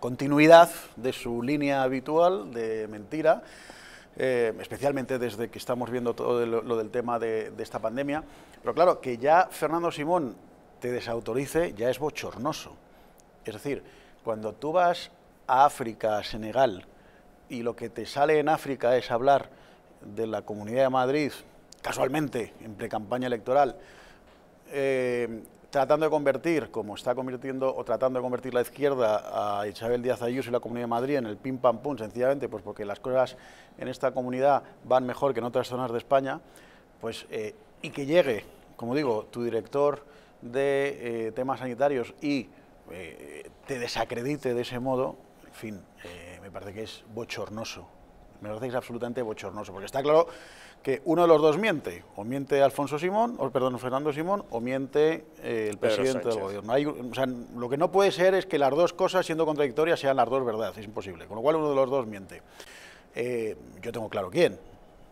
Continuidad de su línea habitual de mentira, eh, especialmente desde que estamos viendo todo lo, del tema de, esta pandemia. Pero claro, que ya Fernando Simón te desautorice ya es bochornoso. Es decir, cuando tú vas a África, a Senegal, y lo que te sale en África es hablar de la Comunidad de Madrid, casualmente, en precampaña electoral, eh, tratando de convertir, como está convirtiendo o tratando de convertir la izquierda a Isabel Díaz Ayuso y la Comunidad de Madrid en el pim pam pum, sencillamente, pues porque las cosas en esta comunidad van mejor que en otras zonas de España, pues eh, y que llegue, como digo, tu director de eh, temas sanitarios y eh, te desacredite de ese modo, en fin, me parece que es bochornoso me parece que es absolutamente bochornoso, porque está claro que uno de los dos miente, o miente Alfonso Simón, o perdón, Fernando Simón, o miente eh, el presidente del gobierno. lo que no puede ser es que las dos cosas, siendo contradictorias, sean las dos verdades, es imposible, con lo cual uno de los dos miente. Eh, yo tengo claro quién,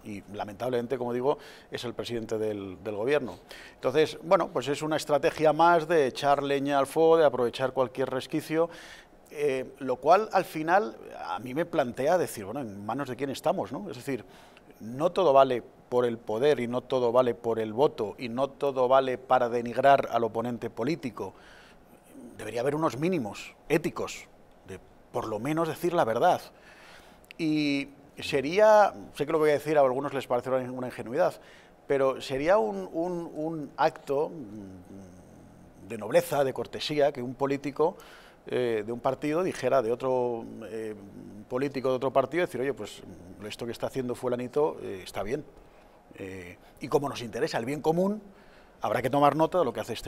y lamentablemente, como digo, es el presidente del, gobierno. Entonces, bueno, pues es una estrategia más de echar leña al fuego, de aprovechar cualquier resquicio eh, lo cual al final a mí me plantea decir, bueno, en manos de quién estamos, ¿no? Es decir, no todo vale por el poder y no todo vale por el voto y no todo vale para denigrar al oponente político. Debería haber unos mínimos éticos de por lo menos decir la verdad. Y sería, sé que lo voy a decir, a algunos les parecerá una ingenuidad, pero sería un acto de nobleza, de cortesía, que un político eh, de un partido dijera de otro eh, político de otro partido, decir, oye, pues esto que está haciendo fulanito eh, está bien. y como nos interesa el bien común, habrá que tomar nota de lo que hace este,